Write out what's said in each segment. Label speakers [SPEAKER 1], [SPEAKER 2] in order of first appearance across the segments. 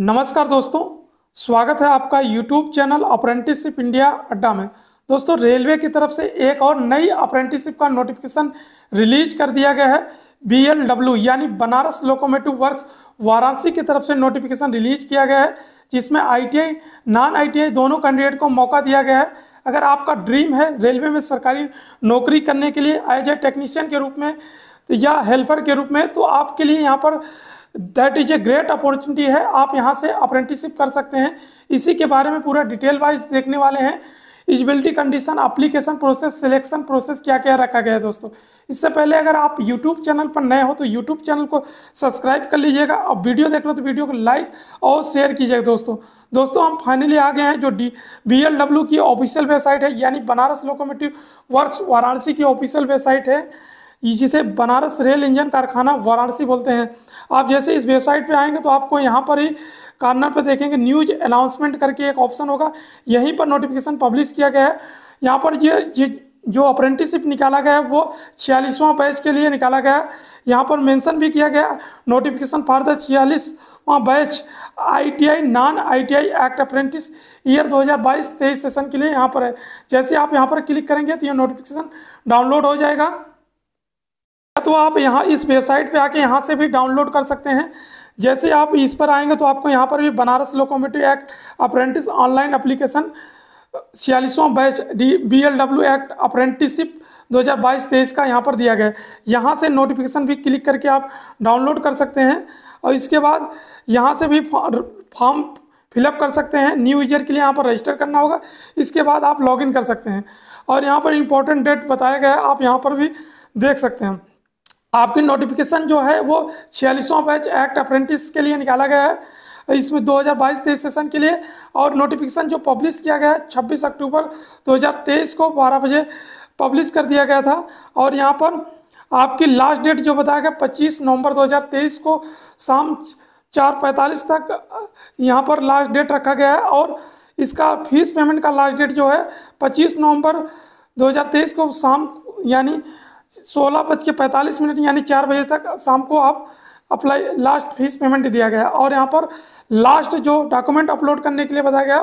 [SPEAKER 1] नमस्कार दोस्तों स्वागत है आपका यूट्यूब चैनल अप्रेंटिसशिप इंडिया अड्डा में दोस्तों रेलवे की तरफ से एक और नई अप्रेंटिसशिप का नोटिफिकेशन रिलीज कर दिया गया है बी एल डब्ल्यू यानी बनारस लोकोमेटिव वर्क्स वाराणसी की तरफ से नोटिफिकेशन रिलीज किया गया है जिसमें आईटीआई नॉन आईटीआई दोनों कैंडिडेट को मौका दिया गया है अगर आपका ड्रीम है रेलवे में सरकारी नौकरी करने के लिए एज ए टेक्नीशियन के रूप में या हेल्पर के रूप में तो आपके लिए यहाँ पर that is a great opportunity है आप यहाँ से अप्रेंटिसिप कर सकते हैं इसी के बारे में पूरा डिटेल वाइज देखने वाले हैं eligibility condition application process selection process क्या क्या रखा गया है दोस्तों इससे पहले अगर आप यूट्यूब चैनल पर नए हो तो यूट्यूब चैनल को सब्सक्राइब कर लीजिएगा और वीडियो देख रहे हो तो वीडियो को लाइक और शेयर कीजिएगा दोस्तों दोस्तों हम फाइनली आ गए हैं जो डी बी एल डब्ल्यू की ऑफिशियल वेबसाइट है यानी बनारस लोकोमेटिव वर्क वाराणसी की ऑफिशियल वेबसाइट है जिसे बनारस रेल इंजन कारखाना वाराणसी बोलते हैं आप जैसे इस वेबसाइट पे आएंगे तो आपको यहाँ पर ही कार्नर पे देखेंगे न्यूज अनाउंसमेंट करके एक ऑप्शन होगा यहीं पर नोटिफिकेशन पब्लिश किया गया है यहाँ पर ये ये जो अप्रेंटिसिप निकाला गया है वो छियालीसवां बैच के लिए निकाला गया है यहाँ पर मेंशन भी किया गया नोटिफिकेशन फॉर द छियालीसवां batch ITI non ITI act apprentice year 2022-23 session के लिए यहाँ पर है जैसे आप यहाँ पर क्लिक करेंगे तो ये नोटिफिकेशन डाउनलोड हो जाएगा तो आप यहाँ इस वेबसाइट पे आके यहाँ से भी डाउनलोड कर सकते हैं जैसे आप इस पर आएंगे तो आपको यहाँ पर भी Banaras locomotive act apprentice online application छियालीसवां batch D B L W act apprenticeship 2022-23 का यहाँ पर दिया गया है यहाँ से नोटिफिकेशन भी क्लिक करके आप डाउनलोड कर सकते हैं और इसके बाद यहाँ से भी फॉर्म फिलअप कर सकते हैं न्यू यूजर के लिए यहाँ पर रजिस्टर करना होगा इसके बाद आप लॉगिन कर सकते हैं और यहाँ पर इम्पोर्टेंट डेट बताया गया है आप यहाँ पर भी देख सकते हैं आपकी नोटिफिकेशन जो है वो छियालीसवां बैच एक्ट अप्रेंटिस के लिए निकाला गया है इसमें 2022 तेईस सेशन के लिए और नोटिफिकेशन जो पब्लिश किया गया है 26 अक्टूबर 2023 को 12 बजे पब्लिश कर दिया गया था और यहाँ पर आपकी लास्ट डेट जो बताया गया 25 नवंबर 2023 को शाम चार पैंतालीस तक यहाँ पर लास्ट डेट रखा गया है और इसका फीस पेमेंट का लास्ट डेट जो है 25 नवंबर 2023 को शाम यानी सोलह बज के पैंतालीस मिनट यानी चार बजे तक शाम को आप अप्लाई लास्ट फीस पेमेंट दिया गया और यहाँ पर लास्ट जो डॉक्यूमेंट अपलोड करने के लिए बताया गया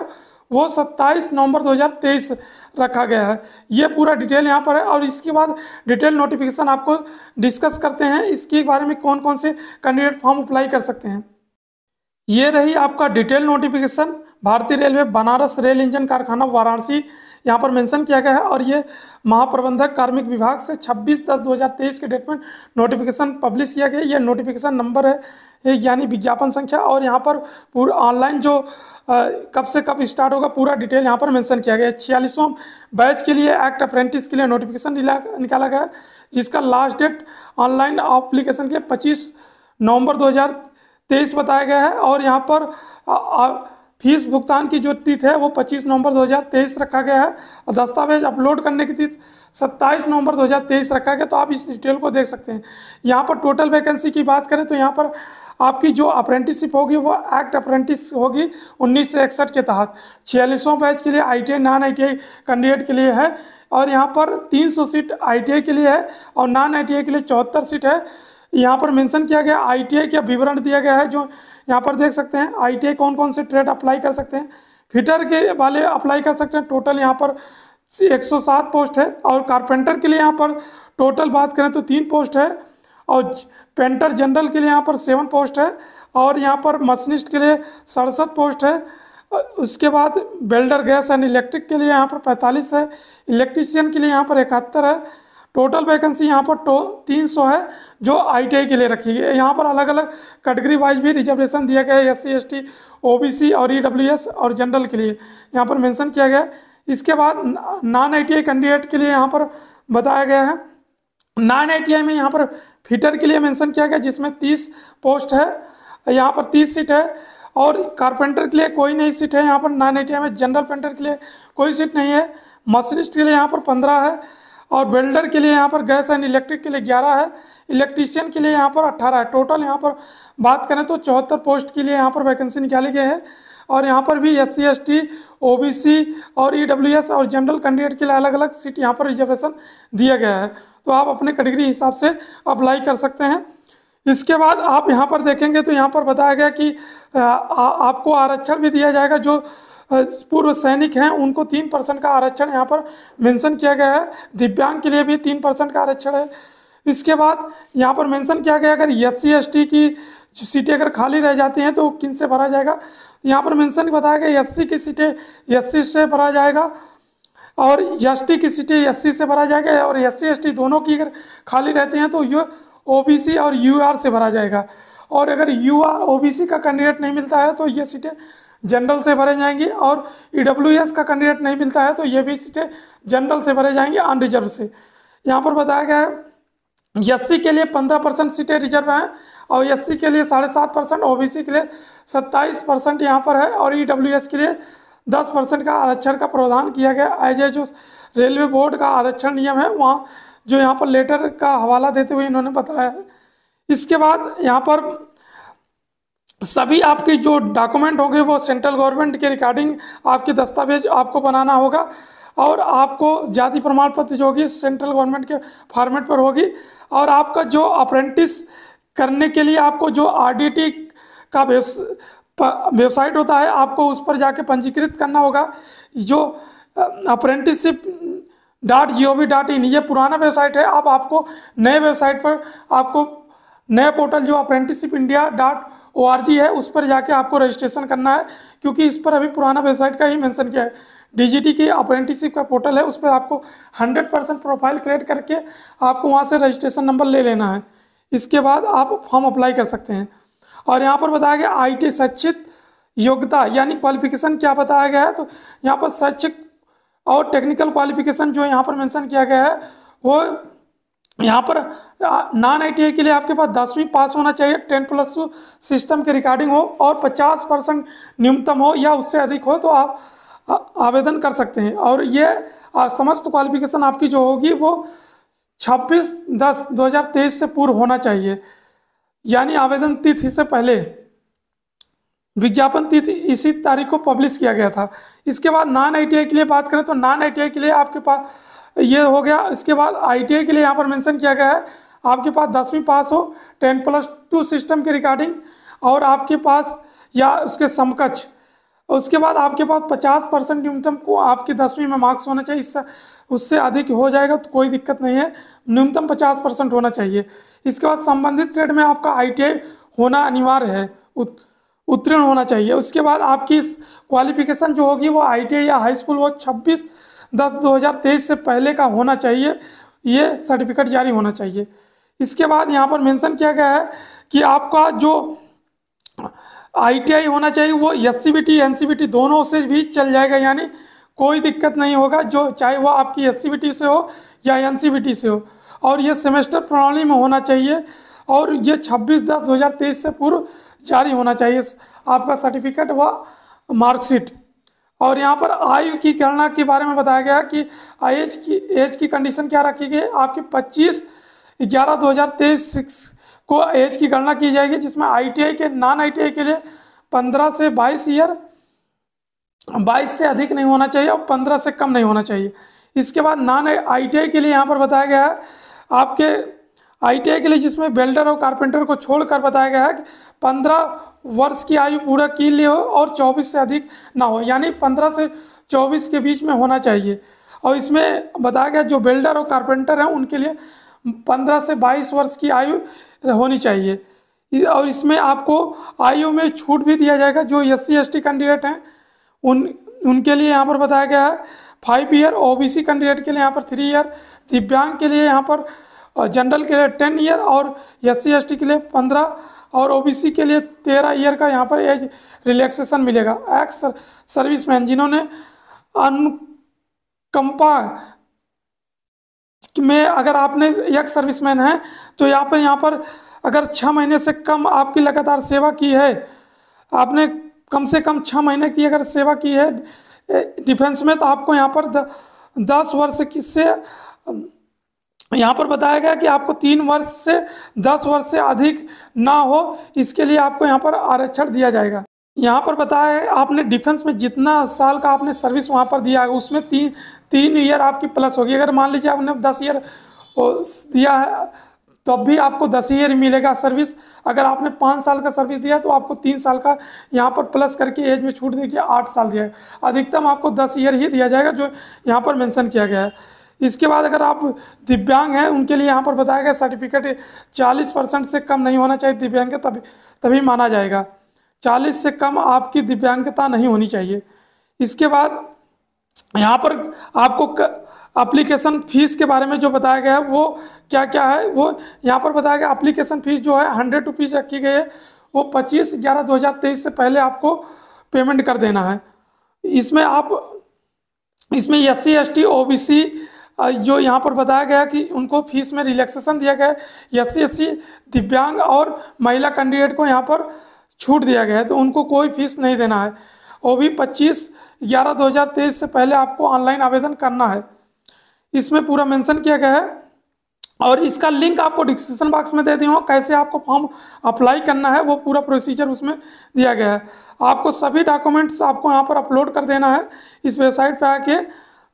[SPEAKER 1] वो 27 नवंबर 2023 रखा गया है ये पूरा डिटेल यहाँ पर है और इसके बाद डिटेल नोटिफिकेशन आपको डिस्कस करते हैं इसके बारे में कौन कौन से कैंडिडेट फॉर्म अप्लाई कर सकते हैं ये रही आपका डिटेल नोटिफिकेशन भारतीय रेलवे बनारस रेल इंजन कारखाना वाराणसी यहाँ पर मेंशन किया गया है और ये महाप्रबंधक कार्मिक विभाग से 26 दस 2023 के डेट में नोटिफिकेशन पब्लिश किया गया ये नोटिफिकेशन नंबर है यानी विज्ञापन संख्या और यहाँ पर पूरा ऑनलाइन जो कब से कब स्टार्ट होगा पूरा डिटेल यहाँ पर मेंशन किया गया है छियालीसवां बैच के लिए एक्ट अप्रेंटिस के लिए नोटिफिकेशन निकाला गया है जिसका लास्ट डेट ऑनलाइन अप्लीकेशन के पच्चीस नवम्बर दो बताया गया है और यहाँ पर फीस भुगतान की जो तिथि है वो 25 नवंबर 2023 रखा गया है और दस्तावेज अपलोड करने की तिथि 27 नवंबर 2023 रखा गया तो आप इस डिटेल को देख सकते हैं यहाँ पर टोटल वैकेंसी की बात करें तो यहाँ पर आपकी जो अप्रेंटिसशिप होगी वो एक्ट अप्रेंटिस होगी उन्नीस सौ इकसठ के तहत छियालीसों बैच के लिए आई नॉन आई कैंडिडेट के लिए है और यहाँ पर 300 सीट आई के लिए है और नॉन आई के लिए चौहत्तर सीट है यहाँ पर मेंशन किया गया आईटीआई का विवरण दिया गया है जो यहाँ पर देख सकते हैं आईटीआई कौन कौन से ट्रेड अप्लाई कर सकते हैं फिटर के वाले अप्लाई कर सकते हैं टोटल यहाँ पर 107 पोस्ट है और कारपेंटर के लिए यहाँ पर टोटल बात करें तो तीन पोस्ट है और पेंटर जनरल के लिए यहाँ पर सेवन पोस्ट है और यहाँ पर मशीनिस्ट के लिए सड़सठ पोस्ट है उसके बाद बेल्डर गैस एंड इलेक्ट्रिक के लिए यहाँ पर पैंतालीस है इलेक्ट्रीशियन के लिए यहाँ पर इकहत्तर है टोटल वैकेंसी यहाँ पर टो तीन सौ है जो आईटीआई के लिए रखी गई है यहाँ पर अलग अलग कैटेगरी वाइज भी रिजर्वेशन दिया गया है S C S T O B C और ई e एस और जनरल के लिए यहाँ पर मेंशन किया गया है इसके बाद नॉन आई कैंडिडेट के लिए यहाँ पर बताया गया है नॉन आई में यहाँ पर फीटर के लिए मैंसन किया गया जिसमें तीस पोस्ट है यहाँ पर तीस सीट है और कारपेंटर के लिए कोई नहीं सीट है यहाँ पर नॉन आई में जनरल पेंटर के लिए कोई सीट नहीं है मशीनिस्ट के लिए यहाँ पर पंद्रह है और वेल्डर के लिए यहाँ पर गैस एंड इलेक्ट्रिक के लिए ग्यारह है इलेक्ट्रीशियन के लिए यहाँ पर अट्ठारह है टोटल यहाँ पर बात करें तो चौहत्तर पोस्ट के लिए यहाँ पर वैकेंसी निकाली गई है और यहाँ पर भी एस सी एस और ई e और जनरल कैंडिडेट के लिए अलग अलग सीट यहाँ पर रिजर्वेशन दिया गया है तो आप अपने कैटेगरी हिसाब से अप्लाई कर सकते हैं इसके बाद आप यहाँ पर देखेंगे तो यहाँ पर बताया गया कि आ, आ, आपको आरक्षण भी दिया जाएगा जो पूर्व सैनिक हैं उनको तीन परसेंट का आरक्षण यहाँ पर मेंशन किया गया है दिव्यांग के लिए भी तीन परसेंट का आरक्षण है इसके बाद यहाँ पर मेंशन किया गया अगर एस सी की सीटें अगर खाली रह जाती हैं तो किन से भरा जाएगा यहाँ पर मेंशन बताया गया एस की सीटें एस से भरा जाएगा और एस की सीटें एस से भरा जाएगा और एस सी दोनों की अगर खाली रहते हैं तो यू ओ और यू से भरा जाएगा और अगर यू आर का कैंडिडेट नहीं मिलता है तो ये सीटें जनरल से भरे जाएंगे और ई e का कैंडिडेट नहीं मिलता है तो ये भी सीटें जनरल से भरे जाएंगे अनरिजर्व से यहाँ पर बताया गया है एस के लिए पंद्रह परसेंट सीटें रिजर्व हैं और एस के लिए साढ़े सात परसेंट ओ के लिए सत्ताईस परसेंट यहाँ पर है और ई e के लिए दस परसेंट का आरक्षण का प्रावधान किया गया एज ए जो रेलवे बोर्ड का आरक्षण नियम है वहाँ जो यहाँ पर लेटर का हवाला देते हुए इन्होंने बताया है इसके बाद यहाँ पर सभी आपके जो डॉक्यूमेंट होंगे वो सेंट्रल गवर्नमेंट के रिकॉर्डिंग आपके दस्तावेज आपको बनाना होगा और आपको जाति प्रमाण पत्र जो होगी सेंट्रल गवर्नमेंट के फॉर्मेट पर होगी और आपका जो अप्रेंटिस करने के लिए आपको जो आरडीटी का वेबसाइट होता है आपको उस पर जाके पंजीकृत करना होगा जो apprenticeship dot G O V dot in ये पुराना वेबसाइट है आप आपको नए वेबसाइट पर आपको नया पोर्टल जो अप्रेंटिसशिप इंडिया डॉट ओ है उस पर जाके आपको रजिस्ट्रेशन करना है क्योंकि इस पर अभी पुराना वेबसाइट का ही मेंशन किया है डीजीटी की अप्रेंटिसिप का पोर्टल है उस पर आपको 100 परसेंट प्रोफाइल क्रिएट करके आपको वहाँ से रजिस्ट्रेशन नंबर ले लेना है इसके बाद आप फॉर्म अप्लाई कर सकते हैं और यहाँ पर बताया गया आई शैक्षित योग्यता यानी क्वालिफिकेशन क्या बताया गया है तो यहाँ पर शैक्षिक और टेक्निकल क्वालिफिकेशन जो यहाँ पर मैंसन किया गया है वो यहाँ पर नॉन आई के लिए आपके पास दसवीं पास होना चाहिए टेन प्लस सिस्टम के रिकॉर्डिंग हो और पचास परसेंट न्यूनतम हो या उससे अधिक हो तो आप आवेदन कर सकते हैं और ये समस्त क्वालिफिकेशन आपकी जो होगी वो 26 दस 2023 से पूर्व होना चाहिए यानी आवेदन तिथि से पहले विज्ञापन तिथि इसी तारीख को पब्लिश किया गया था इसके बाद नॉन आई के लिए बात करें तो नॉन आई के लिए आपके पास ये हो गया इसके बाद आई के लिए यहाँ पर मैंसन किया गया है आपके पास दसवीं पास हो टेन प्लस टू सिस्टम के रिकॉर्डिंग और आपके पास या उसके समकक्ष उसके बाद आपके पास पचास परसेंट न्यूनतम को आपके दसवीं में मार्क्स होना चाहिए इससे उससे अधिक हो जाएगा तो कोई दिक्कत नहीं है न्यूनतम पचास परसेंट होना चाहिए इसके बाद संबंधित ट्रेड में आपका आई होना अनिवार्य है उत्तीर्ण होना चाहिए उसके बाद आपकी क्वालिफिकेशन जो होगी वो आई या हाई स्कूल वो छब्बीस दस तेईस से पहले का होना चाहिए ये सर्टिफिकेट जारी होना चाहिए इसके बाद यहाँ पर मेंशन किया गया है कि आपका जो आईटीआई होना चाहिए वो एस सी दोनों से भी चल जाएगा यानी कोई दिक्कत नहीं होगा जो चाहे वो आपकी एस से हो या एन से हो और ये सेमेस्टर प्रणाली में होना चाहिए और ये 26 दस 2023 से पूर्व जारी होना चाहिए आपका सर्टिफिकेट व मार्कशीट और यहाँ पर आयु की गणना के बारे में बताया गया कि एज की एज की कंडीशन क्या रखी गई आपकी 25 ग्यारह 2023 को एज की गणना की जाएगी जिसमें आईटीआई के नॉन आईटीआई के लिए 15 से 22 ईयर 22 से अधिक नहीं होना चाहिए और 15 से कम नहीं होना चाहिए इसके बाद नॉन आईटीआई के लिए यहाँ पर बताया गया है आपके आई के लिए जिसमें बेल्डर और कारपेंटर को छोड़ बताया गया है कि पंद्रह वर्ष की आयु पूरा की ले हो और 24 से अधिक ना हो यानी 15 से 24 के बीच में होना चाहिए और इसमें बताया गया जो बिल्डर और कारपेंटर हैं उनके लिए 15 से 22 वर्ष की आयु होनी चाहिए और इसमें आपको आयु में छूट भी दिया जाएगा जो एस सी कैंडिडेट हैं उन उनके लिए यहाँ पर बताया गया है फाइव ईयर ओ कैंडिडेट के लिए यहाँ पर थ्री ईयर दिव्यांग के लिए यहाँ पर जनरल के लिए टेन ईयर और एस सी के लिए पंद्रह और ओबीसी के लिए तेरह ईयर का यहाँ पर एज रिलैक्सेशन मिलेगा एक्स सर्विस मैन जिन्होंने अनुकंपा में अगर आपने एक्स सर्विस मैन है तो यहाँ पर यहाँ पर अगर छः महीने से कम आपकी लगातार सेवा की है आपने कम से कम छः महीने की अगर सेवा की है डिफेंस में तो आपको यहाँ पर द, दस वर्ष किससे से यहाँ पर बताया गया कि आपको तीन वर्ष से दस वर्ष से अधिक ना हो इसके लिए आपको यहाँ पर आरक्षण दिया जाएगा यहाँ पर बताया है आपने डिफेंस में जितना साल का आपने सर्विस वहाँ पर दिया है उसमें तीन तीन ईयर आपकी प्लस होगी अगर मान लीजिए आपने दस ईयर दिया है तब तो भी आपको दस ईयर मिलेगा सर्विस अगर आपने पाँच साल का सर्विस दिया तो आपको तीन साल का यहाँ पर प्लस करके एज में छूट देखिए आठ साल दिया अधिकतम आपको दस ईयर ही दिया जाएगा जो यहाँ पर मैंसन किया गया है इसके बाद अगर आप दिव्यांग हैं उनके लिए यहाँ पर बताया गया सर्टिफिकेट 40 परसेंट से कम नहीं होना चाहिए दिव्यांग तभी तभी माना जाएगा 40 से कम आपकी दिव्यांगता नहीं होनी चाहिए इसके बाद यहाँ पर आपको अप्लीकेशन फ़ीस के बारे में जो बताया गया है वो क्या क्या है वो यहाँ पर बताया गया अप्लीकेशन फ़ीस जो है हंड्रेड रुपीज़ रखी गई है वो पच्चीस ग्यारह दो हज़ार तेईस से पहले आपको पेमेंट कर देना है इसमें आप इसमें S C S T O B C जो यहाँ पर बताया गया कि उनको फीस में रिलैक्सेशन दिया गया है एस सी दिव्यांग और महिला कैंडिडेट को यहाँ पर छूट दिया गया है तो उनको कोई फीस नहीं देना है वो भी पच्चीस ग्यारह दो हज़ार तेईस से पहले आपको ऑनलाइन आवेदन करना है इसमें पूरा मेंशन किया गया है और इसका लिंक आपको डिस्क्रिप्शन बॉक्स में दे दी हूँ कैसे आपको फॉर्म अप्लाई करना है वो पूरा प्रोसीजर उसमें दिया गया है आपको सभी डॉक्यूमेंट्स आपको यहाँ पर अपलोड कर देना है इस वेबसाइट पर आके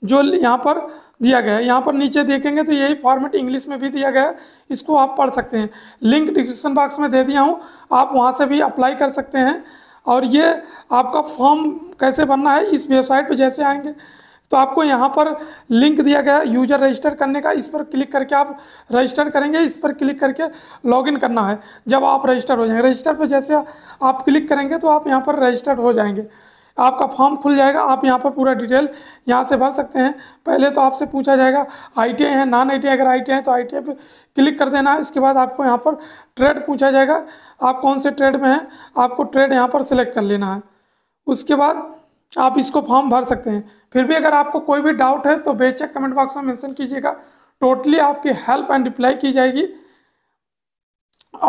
[SPEAKER 1] जो यहाँ पर दिया गया है यहाँ पर नीचे देखेंगे तो यही फॉर्मेट इंग्लिश में भी दिया गया है इसको आप पढ़ सकते हैं लिंक डिस्क्रिप्शन बॉक्स में दे दिया हूँ आप वहाँ से भी अप्लाई कर सकते हैं और ये आपका फॉर्म कैसे बनना है इस वेबसाइट पर जैसे आएंगे तो आपको यहाँ पर लिंक दिया गया है यूजर रजिस्टर करने का इस पर क्लिक करके आप रजिस्टर करेंगे इस पर क्लिक करके लॉगिन करना है जब आप रजिस्टर हो जाएंगे रजिस्टर पर जैसे आप क्लिक करेंगे तो आप यहाँ पर रजिस्टर हो जाएंगे आपका फॉर्म खुल जाएगा आप यहाँ पर पूरा डिटेल यहाँ से भर सकते हैं पहले तो आपसे पूछा जाएगा आई टी है नॉन आई अगर आई है तो आई टी पर क्लिक कर देना इसके बाद आपको यहाँ पर ट्रेड पूछा जाएगा आप कौन से ट्रेड में हैं आपको ट्रेड यहाँ पर सिलेक्ट कर लेना है उसके बाद आप इसको फॉर्म भर सकते हैं फिर भी अगर आपको कोई भी डाउट है तो बेचक कमेंट बॉक्स में मैंशन कीजिएगा टोटली आपकी हेल्प एंड रिप्लाई की जाएगी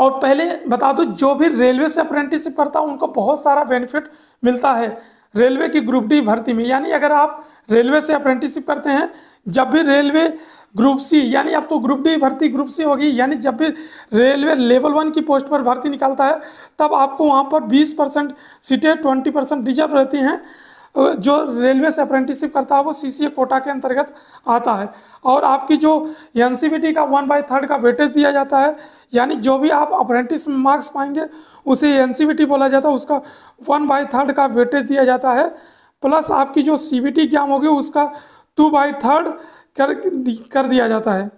[SPEAKER 1] और पहले बता दो जो भी रेलवे से अप्रेंटिसिप करता है उनको बहुत सारा बेनिफिट मिलता है रेलवे की ग्रुप डी भर्ती में यानी अगर आप रेलवे से अप्रेंटिसशिप करते हैं जब भी रेलवे ग्रुप सी यानी अब तो ग्रुप डी भर्ती ग्रुप सी होगी यानी जब भी रेलवे लेवल वन की पोस्ट पर भर्ती निकालता है तब आपको वहाँ पर 20 परसेंट सीटें 20 परसेंट रिजर्व रहती हैं जो रेलवे से अप्रेंटिसशिप करता है वो सी कोटा के अंतर्गत आता है और आपकी जो एन का वन बाई थर्ड का वेटेज दिया जाता है यानी जो भी आप अप्रेंटिस में मार्क्स पाएंगे उसे एन बोला जाता है उसका वन बाई थर्ड का वेटेज दिया जाता है प्लस आपकी जो सी बी एग्ज़ाम होगी उसका टू बाई थर्ड कर कर दिया जाता है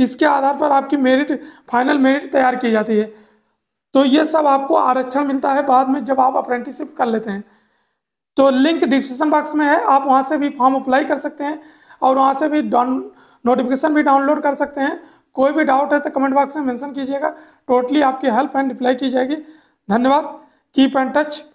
[SPEAKER 1] इसके आधार पर आपकी मेरिट फाइनल मेरिट तैयार की जाती है तो ये सब आपको आरक्षण मिलता है बाद में जब आप अप्रेंटिसशिप कर लेते हैं तो लिंक डिस्क्रिप्शन बॉक्स में है आप वहाँ से भी फॉर्म अप्लाई कर सकते हैं और वहाँ से भी डाउन नोटिफिकेशन भी डाउनलोड कर सकते हैं कोई भी डाउट है तो कमेंट बॉक्स में मेंशन कीजिएगा टोटली आपकी हेल्प एंड रिप्लाई की जाएगी धन्यवाद कीप एंड टच